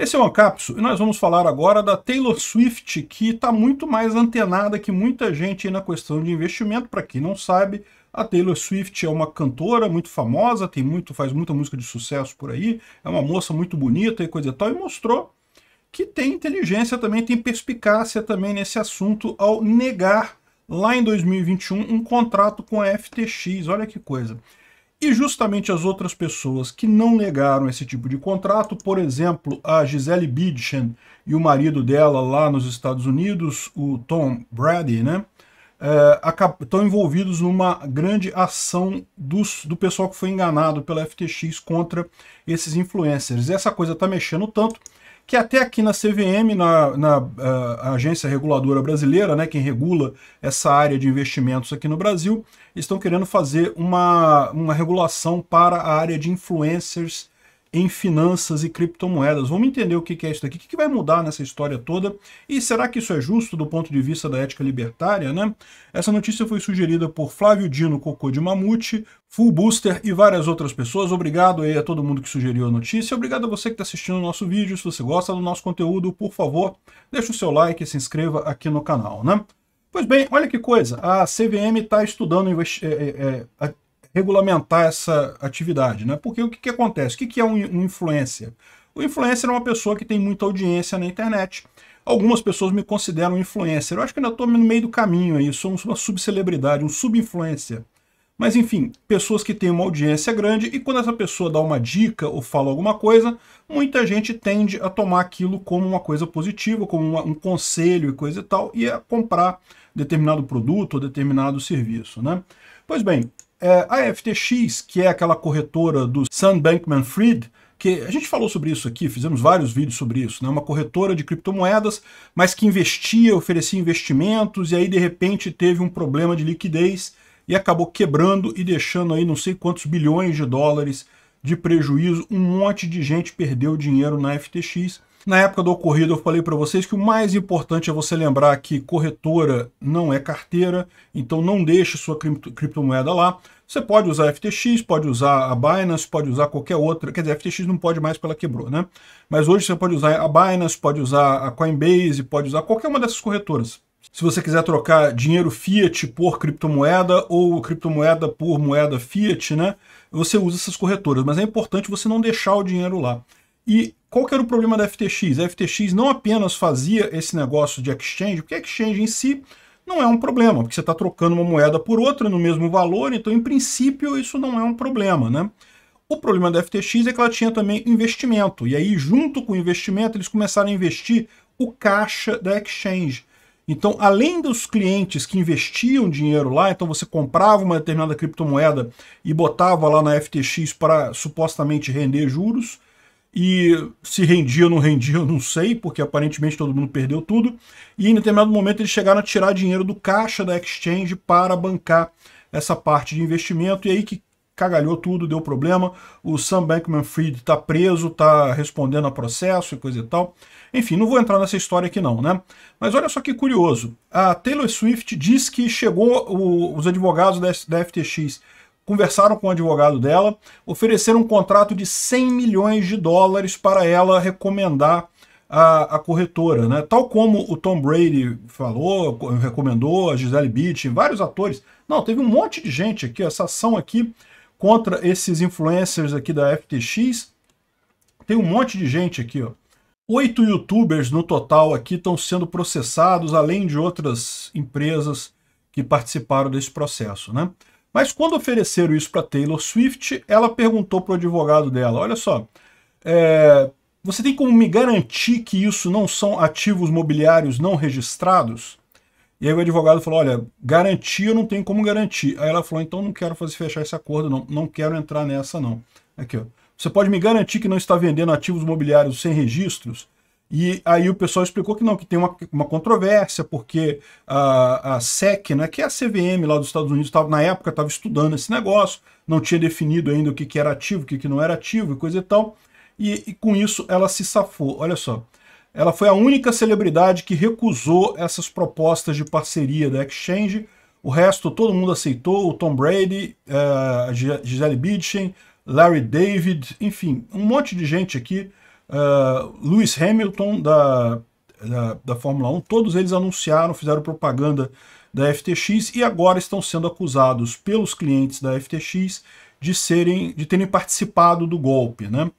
Esse é o Ancapso e nós vamos falar agora da Taylor Swift, que está muito mais antenada que muita gente na questão de investimento. Para quem não sabe, a Taylor Swift é uma cantora muito famosa, tem muito, faz muita música de sucesso por aí, é uma moça muito bonita e coisa e tal, e mostrou que tem inteligência também, tem perspicácia também nesse assunto ao negar lá em 2021 um contrato com a FTX. Olha que coisa. E justamente as outras pessoas que não negaram esse tipo de contrato, por exemplo, a Gisele Bündchen e o marido dela lá nos Estados Unidos, o Tom Brady, né, estão é, envolvidos numa grande ação dos, do pessoal que foi enganado pela FTX contra esses influencers. E essa coisa está mexendo tanto que até aqui na CVM, na, na uh, agência reguladora brasileira, né, quem regula essa área de investimentos aqui no Brasil, estão querendo fazer uma, uma regulação para a área de influencers em finanças e criptomoedas. Vamos entender o que é isso daqui, o que vai mudar nessa história toda e será que isso é justo do ponto de vista da ética libertária, né? Essa notícia foi sugerida por Flávio Dino Cocô de Mamute, Full Booster e várias outras pessoas. Obrigado aí a todo mundo que sugeriu a notícia. Obrigado a você que está assistindo o nosso vídeo. Se você gosta do nosso conteúdo, por favor, deixa o seu like e se inscreva aqui no canal, né? Pois bem, olha que coisa, a CVM está estudando é, é, é, regulamentar essa atividade, né? Porque o que, que acontece? O que, que é um, um influencer? O influencer é uma pessoa que tem muita audiência na internet. Algumas pessoas me consideram influencer. Eu acho que ainda estou no meio do caminho aí, sou uma subcelebridade, um subinfluencer. Mas enfim, pessoas que têm uma audiência grande e quando essa pessoa dá uma dica ou fala alguma coisa, muita gente tende a tomar aquilo como uma coisa positiva, como uma, um conselho e coisa e tal, e a comprar determinado produto ou determinado serviço, né? Pois bem, é, a FTX, que é aquela corretora do Sam Bankman-Fried, que a gente falou sobre isso aqui, fizemos vários vídeos sobre isso, né? uma corretora de criptomoedas, mas que investia, oferecia investimentos, e aí de repente teve um problema de liquidez e acabou quebrando e deixando aí não sei quantos bilhões de dólares de prejuízo, um monte de gente perdeu dinheiro na FTX. Na época do ocorrido eu falei para vocês que o mais importante é você lembrar que corretora não é carteira, então não deixe sua cripto criptomoeda lá. Você pode usar FTX, pode usar a Binance, pode usar qualquer outra, quer dizer, FTX não pode mais porque ela quebrou, né? Mas hoje você pode usar a Binance, pode usar a Coinbase, pode usar qualquer uma dessas corretoras. Se você quiser trocar dinheiro fiat por criptomoeda ou criptomoeda por moeda fiat, né? Você usa essas corretoras, mas é importante você não deixar o dinheiro lá. E qual que era o problema da FTX? A FTX não apenas fazia esse negócio de exchange, porque a exchange em si não é um problema, porque você está trocando uma moeda por outra no mesmo valor, então em princípio isso não é um problema, né? O problema da FTX é que ela tinha também investimento, e aí junto com o investimento eles começaram a investir o caixa da exchange. Então, além dos clientes que investiam dinheiro lá, então você comprava uma determinada criptomoeda e botava lá na FTX para supostamente render juros, e se rendia ou não rendia, eu não sei, porque aparentemente todo mundo perdeu tudo. E em determinado momento eles chegaram a tirar dinheiro do caixa da exchange para bancar essa parte de investimento, e aí que cagalhou tudo, deu problema. O Sam Bankman-Fried está preso, está respondendo a processo e coisa e tal. Enfim, não vou entrar nessa história aqui não, né? Mas olha só que curioso. A Taylor Swift diz que chegou, o, os advogados da, da FTX conversaram com o advogado dela, ofereceram um contrato de 100 milhões de dólares para ela recomendar a, a, corretora, né? Tal como o Tom Brady falou, recomendou, a Gisele Beach, vários atores. Não, teve um monte de gente aqui, essa ação aqui contra esses influencers aqui da FTX. Tem um monte de gente aqui, ó. Oito youtubers no total aqui estão sendo processados, além de outras empresas que participaram desse processo, né? Mas quando ofereceram isso para Taylor Swift, ela perguntou para o advogado dela: olha só, é, você tem como me garantir que isso não são ativos mobiliários não registrados? E aí o advogado falou: olha, garantia eu não tenho como garantir. Aí ela falou: então não quero fazer fechar esse acordo, não, não quero entrar nessa, não. Aqui, ó. Você pode me garantir que não está vendendo ativos mobiliários sem registros? E aí o pessoal explicou que não, que tem uma, uma controvérsia, porque a, a SEC, né, que é a CVM lá dos Estados Unidos, tava, na época estava estudando esse negócio, não tinha definido ainda o que, que era ativo, o que, que não era ativo e coisa e tal. E, e com isso ela se safou. Olha só, ela foi a única celebridade que recusou essas propostas de parceria da Exchange. O resto todo mundo aceitou, o Tom Brady, eh, a Gisele Bidchen, Larry David, enfim, um monte de gente aqui ah, Lewis Hamilton, da, da, da Fórmula 1, todos eles anunciaram, fizeram propaganda da FTX e agora estão sendo acusados pelos clientes da FTX de, serem, de terem participado do golpe, né?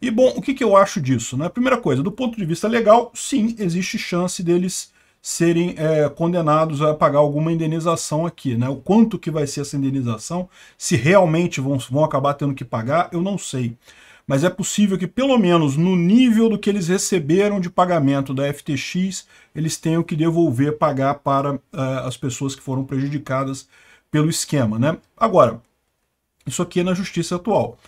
E bom, o que, que eu acho disso? Né? Primeira coisa, do ponto de vista legal, sim, existe chance deles serem é, condenados a pagar alguma indenização aqui. Né? O quanto que vai ser essa indenização, se realmente vão, vão acabar tendo que pagar, eu não sei mas é possível que pelo menos no nível do que eles receberam de pagamento da FTX, eles tenham que devolver, pagar para uh, as pessoas que foram prejudicadas pelo esquema. Né? Agora, isso aqui é na justiça atual.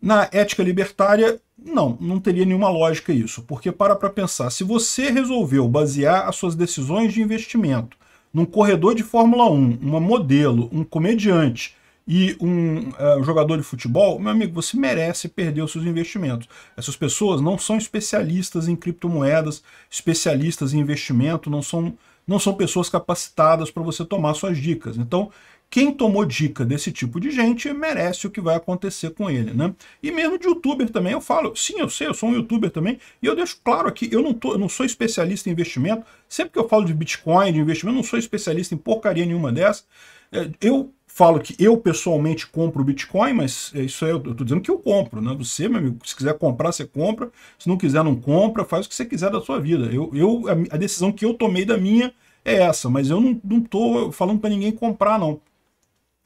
Na ética libertária, não, não teria nenhuma lógica isso, porque para para pensar, se você resolveu basear as suas decisões de investimento num corredor de Fórmula 1, uma modelo, um comediante, e um uh, jogador de futebol, meu amigo, você merece perder os seus investimentos. Essas pessoas não são especialistas em criptomoedas, especialistas em investimento, não são, não são pessoas capacitadas para você tomar suas dicas. Então, quem tomou dica desse tipo de gente merece o que vai acontecer com ele, né? E mesmo de youtuber também, eu falo, sim, eu sei, eu sou um youtuber também, e eu deixo claro aqui, eu não, tô, eu não sou especialista em investimento, sempre que eu falo de Bitcoin, de investimento, eu não sou especialista em porcaria nenhuma dessa, é, eu falo que eu pessoalmente compro o Bitcoin, mas é isso aí eu estou dizendo que eu compro, né? Você, meu amigo, se quiser comprar, você compra. Se não quiser, não compra. Faz o que você quiser da sua vida. Eu, eu a, decisão que eu tomei da minha é essa, mas eu não, não tô falando para ninguém comprar, não.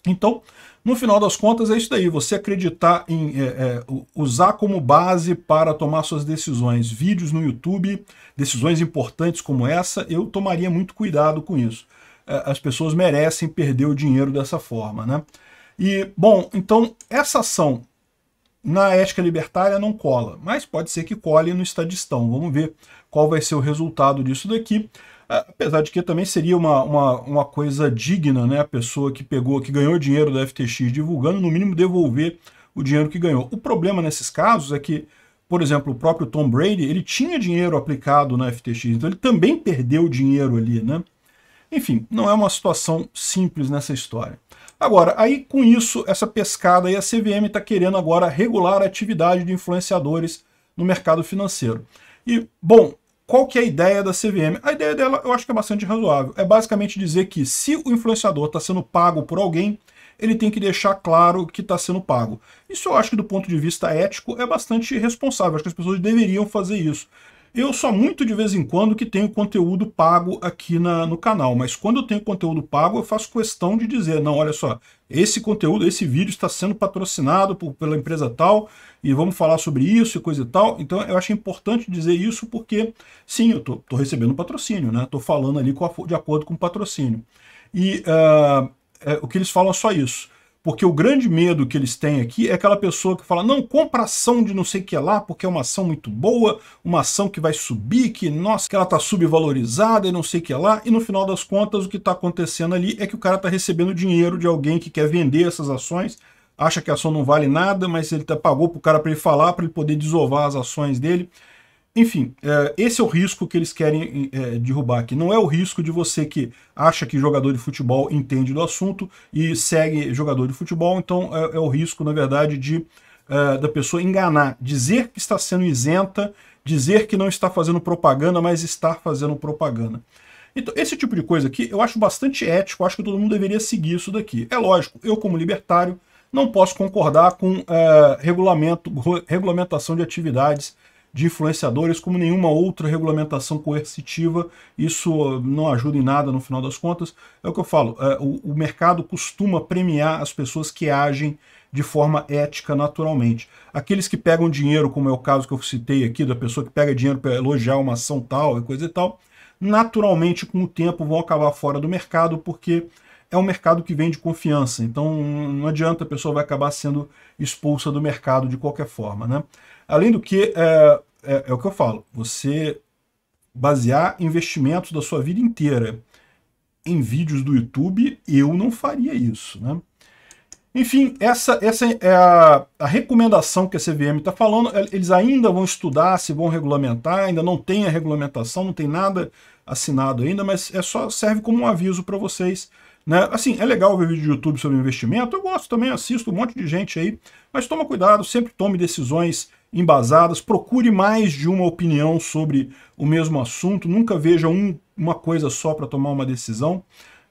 Então, no final das contas, é isso daí. Você acreditar em é, é, usar como base para tomar suas decisões. Vídeos no YouTube, decisões importantes como essa, eu tomaria muito cuidado com isso. É, as pessoas merecem perder o dinheiro dessa forma. Né? E, bom, então essa ação na ética libertária não cola, mas pode ser que cole no estadistão. Vamos ver qual vai ser o resultado disso daqui. É, apesar de que também seria uma, uma, uma coisa digna, né? A pessoa que pegou, que ganhou dinheiro da FTX divulgando, no mínimo devolver o dinheiro que ganhou. O problema nesses casos é que, por exemplo, o próprio Tom Brady, ele tinha dinheiro aplicado na FTX, então ele também perdeu dinheiro ali, né? Enfim, não é uma situação simples nessa história. Agora, aí com isso, essa pescada aí, a CVM está querendo agora regular a atividade de influenciadores no mercado financeiro. E, bom, qual que é a ideia da CVM? A ideia dela eu acho que é bastante razoável. É basicamente dizer que se o influenciador está sendo pago por alguém, ele tem que deixar claro que está sendo pago. Isso eu acho que do ponto de vista ético é bastante responsável. Acho que as pessoas deveriam fazer isso. Eu só muito de vez em quando que tenho conteúdo pago aqui na, no canal, mas quando eu tenho conteúdo pago, eu faço questão de dizer, não, olha só, esse conteúdo, esse vídeo está sendo patrocinado por, pela empresa tal, e vamos falar sobre isso e coisa e tal. Então eu acho importante dizer isso porque, sim, eu estou recebendo patrocínio, né? Estou falando ali a, de acordo com o patrocínio. E uh, é, o que eles falam é só isso. Porque o grande medo que eles têm aqui é aquela pessoa que fala, não, compra ação de não sei o que lá, porque é uma ação muito boa, uma ação que vai subir, que, nossa, que ela está subvalorizada e não sei o que lá, e no final das contas o que está acontecendo ali é que o cara está recebendo dinheiro de alguém que quer vender essas ações, acha que a ação não vale nada, mas ele tá, pagou para o cara para ele falar, para ele poder desovar as ações dele. Enfim, é, esse é o risco que eles querem é, derrubar aqui. Não é o risco de você que acha que jogador de futebol entende do assunto e segue jogador de futebol, então é, é o risco, na verdade, de da pessoa enganar, dizer que está sendo isenta, dizer que não está fazendo propaganda, mas está fazendo propaganda. Então, esse tipo de coisa aqui eu acho bastante ético, acho que todo mundo deveria seguir isso daqui. É lógico, eu como libertário não posso concordar com regulamento, regulamentação de atividades de influenciadores como nenhuma outra regulamentação coercitiva. Isso uh, não ajuda em nada no final das contas. É o que eu falo, é, o, o mercado costuma premiar as pessoas que agem de forma ética naturalmente. Aqueles que pegam dinheiro, como é o caso que eu citei aqui, da pessoa que pega dinheiro para elogiar uma ação tal e coisa e tal, naturalmente com o tempo vão acabar fora do mercado porque é um mercado que vem de confiança. Então não adianta, a pessoa vai acabar sendo expulsa do mercado de qualquer forma. Né? Além do que, é, é, é o que eu falo, você basear investimentos da sua vida inteira em vídeos do YouTube, eu não faria isso, né? Enfim, essa, essa é a, a recomendação que a CVM está falando. É, eles ainda vão estudar se vão regulamentar, ainda não tem a regulamentação, não tem nada assinado ainda, mas é só serve como um aviso para vocês. Né? Assim, é legal ver vídeo do YouTube sobre investimento, eu gosto também, assisto um monte de gente aí, mas toma cuidado, sempre tome decisões embasadas, procure mais de uma opinião sobre o mesmo assunto, nunca veja um, uma coisa só para tomar uma decisão.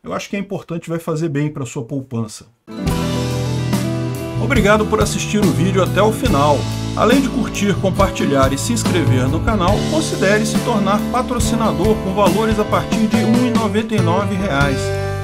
Eu acho que é importante, vai fazer bem para sua poupança. Obrigado por assistir o vídeo até o final. Além de curtir, compartilhar e se inscrever no canal, considere se tornar patrocinador com valores a partir de R$ 1,99